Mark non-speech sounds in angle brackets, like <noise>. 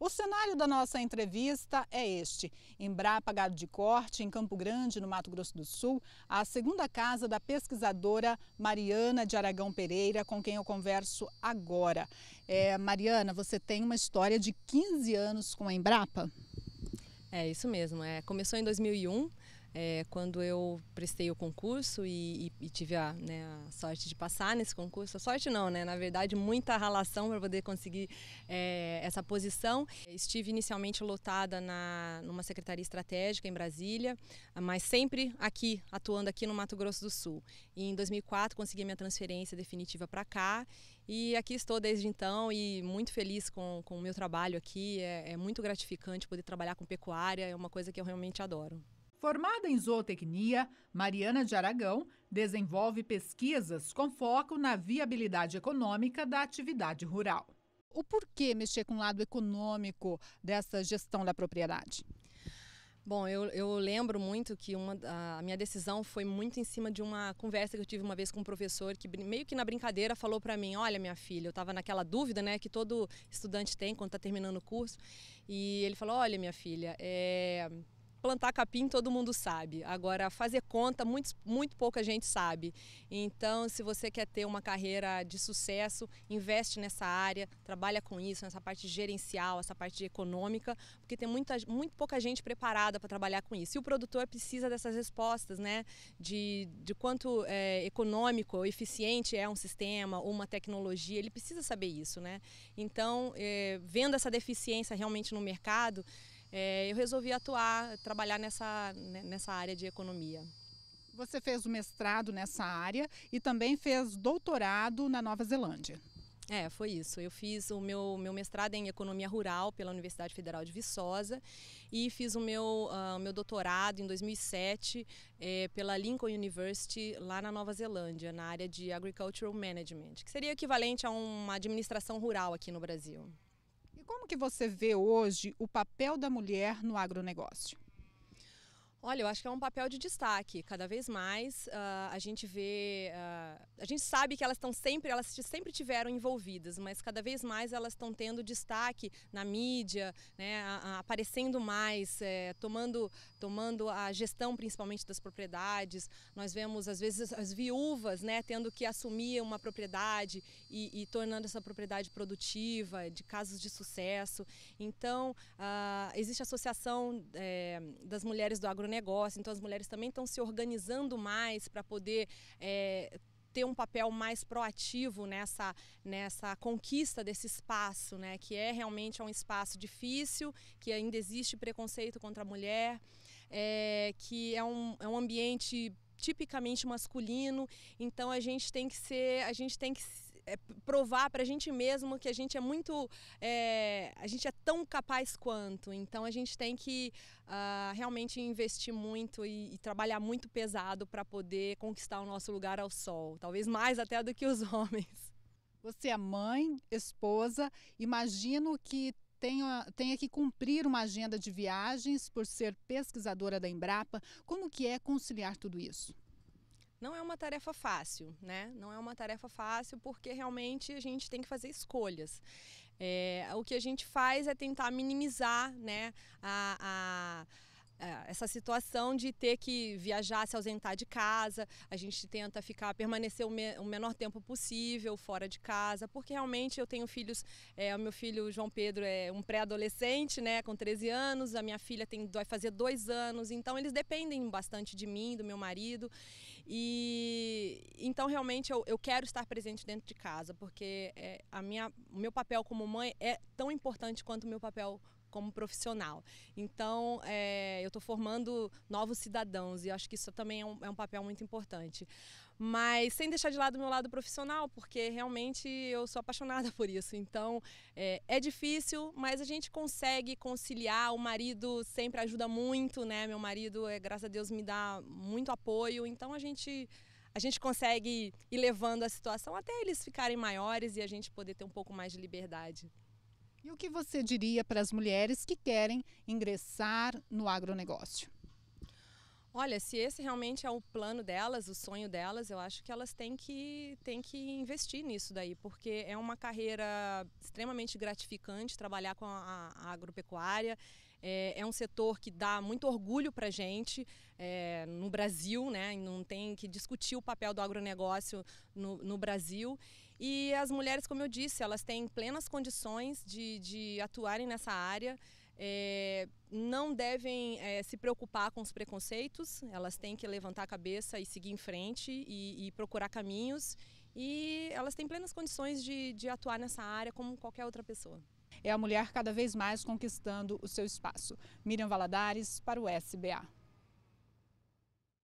O cenário da nossa entrevista é este. Embrapa Gado de Corte, em Campo Grande, no Mato Grosso do Sul, a segunda casa da pesquisadora Mariana de Aragão Pereira, com quem eu converso agora. É, Mariana, você tem uma história de 15 anos com a Embrapa? É isso mesmo. É, começou em 2001 é, quando eu prestei o concurso e, e, e tive a, né, a, sorte de passar nesse concurso, a sorte não, né? Na verdade, muita ralação para poder conseguir é, essa posição. Estive inicialmente lotada na, numa secretaria estratégica em Brasília, mas sempre aqui, atuando aqui no Mato Grosso do Sul. E em 2004 consegui minha transferência definitiva para cá e aqui estou desde então e muito feliz com, com o meu trabalho aqui. É, é muito gratificante poder trabalhar com pecuária, é uma coisa que eu realmente adoro. Formada em zootecnia, Mariana de Aragão desenvolve pesquisas com foco na viabilidade econômica da atividade rural. O porquê mexer com o lado econômico dessa gestão da propriedade? Bom, eu, eu lembro muito que uma, a minha decisão foi muito em cima de uma conversa que eu tive uma vez com um professor que meio que na brincadeira falou para mim, olha minha filha, eu estava naquela dúvida né, que todo estudante tem quando está terminando o curso, e ele falou, olha minha filha, é plantar capim todo mundo sabe. Agora, fazer conta, muito, muito pouca gente sabe. Então, se você quer ter uma carreira de sucesso, investe nessa área, trabalha com isso, nessa parte gerencial, essa parte econômica, porque tem muita, muito pouca gente preparada para trabalhar com isso. E o produtor precisa dessas respostas, né? De, de quanto é, econômico, eficiente é um sistema, uma tecnologia, ele precisa saber isso, né? Então, é, vendo essa deficiência realmente no mercado, é, eu resolvi atuar, trabalhar nessa, né, nessa área de economia. Você fez o mestrado nessa área e também fez doutorado na Nova Zelândia. É, foi isso. Eu fiz o meu, meu mestrado em Economia Rural pela Universidade Federal de Viçosa e fiz o meu, uh, meu doutorado em 2007 é, pela Lincoln University lá na Nova Zelândia, na área de Agricultural Management, que seria equivalente a uma administração rural aqui no Brasil. Como que você vê hoje o papel da mulher no agronegócio? Olha, eu acho que é um papel de destaque. Cada vez mais uh, a gente vê, uh, a gente sabe que elas estão sempre, elas sempre tiveram envolvidas, mas cada vez mais elas estão tendo destaque na mídia, né, a, a, aparecendo mais, é, tomando, tomando a gestão principalmente das propriedades. Nós vemos às vezes as viúvas, né, tendo que assumir uma propriedade e, e tornando essa propriedade produtiva, de casos de sucesso. Então uh, existe a associação é, das mulheres do agro agronegócio, então as mulheres também estão se organizando mais para poder é, ter um papel mais proativo nessa, nessa conquista desse espaço, né, que é realmente é um espaço difícil, que ainda existe preconceito contra a mulher, é, que é um, é um ambiente tipicamente masculino, então a gente tem que ser, a gente tem que é, provar para a gente mesmo que a gente é muito, é, a gente é tão capaz quanto. Então a gente tem que uh, realmente investir muito e, e trabalhar muito pesado para poder conquistar o nosso lugar ao sol, talvez mais até do que os <laughs> homens. Você é mãe, esposa, imagino que tenha, tenha que cumprir uma agenda de viagens por ser pesquisadora da Embrapa. Como que é conciliar tudo isso? Não é uma tarefa fácil, né? Não é uma tarefa fácil porque realmente a gente tem que fazer escolhas. É, o que a gente faz é tentar minimizar, né, a, a é, essa situação de ter que viajar, se ausentar de casa, a gente tenta ficar, permanecer o, me, o menor tempo possível fora de casa, porque realmente eu tenho filhos, é, o meu filho João Pedro é um pré-adolescente, né, com 13 anos, a minha filha tem, vai fazer dois anos, então eles dependem bastante de mim, do meu marido, e então realmente eu, eu quero estar presente dentro de casa, porque é, a minha, o meu papel como mãe é tão importante quanto o meu papel como profissional. Então, é, eu estou formando novos cidadãos e acho que isso também é um, é um, papel muito importante. Mas sem deixar de lado o meu lado profissional, porque realmente eu sou apaixonada <laughs> por isso. Então, é, é difícil, mas a gente consegue conciliar. O marido sempre ajuda muito, né? Meu marido, eh, graças a Deus, me dá muito apoio. Então, a gente a gente consegue ir levando a situação até eles ficarem maiores e a gente poder ter um pouco mais de liberdade. E o que você diria para as mulheres que querem ingressar no agronegócio? Olha, se esse realmente é o plano delas, o sonho delas, eu acho que elas têm que, têm que investir nisso daí, porque é uma carreira extremamente gratificante trabalhar com a, a agropecuária. É, é, um setor que dá muito orgulho para a gente é, no Brasil, né? Não tem que discutir o papel do agronegócio no, no Brasil. E as mulheres, como eu disse, elas têm plenas condições de, de atuarem nessa área. É, não devem é, se preocupar com os preconceitos, elas têm que levantar a cabeça e seguir em frente e, e procurar caminhos. E elas têm plenas condições de, de atuar nessa área como qualquer outra pessoa. É a mulher cada vez mais conquistando o seu espaço. Miriam Valadares para o SBA.